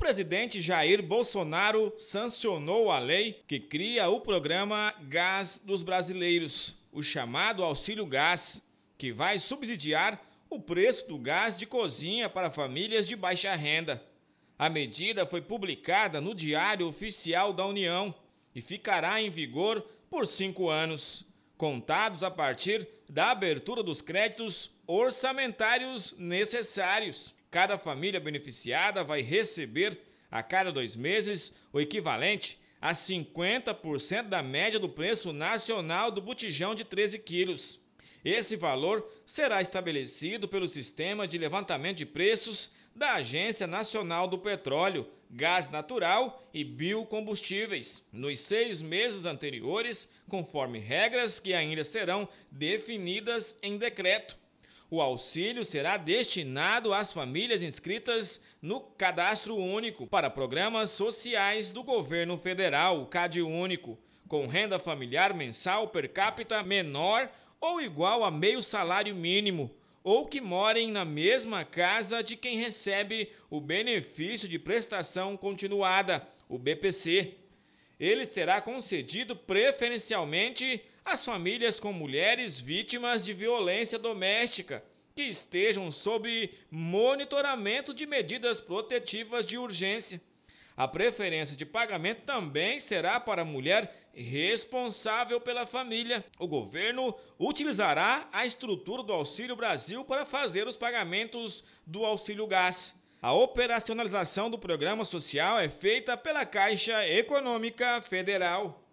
O presidente Jair Bolsonaro sancionou a lei que cria o programa Gás dos Brasileiros, o chamado Auxílio Gás, que vai subsidiar o preço do gás de cozinha para famílias de baixa renda. A medida foi publicada no Diário Oficial da União e ficará em vigor por cinco anos, contados a partir da abertura dos créditos orçamentários necessários. Cada família beneficiada vai receber, a cada dois meses, o equivalente a 50% da média do preço nacional do botijão de 13 quilos. Esse valor será estabelecido pelo Sistema de Levantamento de Preços da Agência Nacional do Petróleo, Gás Natural e Biocombustíveis, nos seis meses anteriores, conforme regras que ainda serão definidas em decreto. O auxílio será destinado às famílias inscritas no Cadastro Único para programas sociais do governo federal, o CAD Único, com renda familiar mensal per capita menor ou igual a meio salário mínimo, ou que morem na mesma casa de quem recebe o benefício de prestação continuada, o BPC. Ele será concedido preferencialmente as famílias com mulheres vítimas de violência doméstica que estejam sob monitoramento de medidas protetivas de urgência. A preferência de pagamento também será para a mulher responsável pela família. O governo utilizará a estrutura do Auxílio Brasil para fazer os pagamentos do auxílio gás. A operacionalização do programa social é feita pela Caixa Econômica Federal.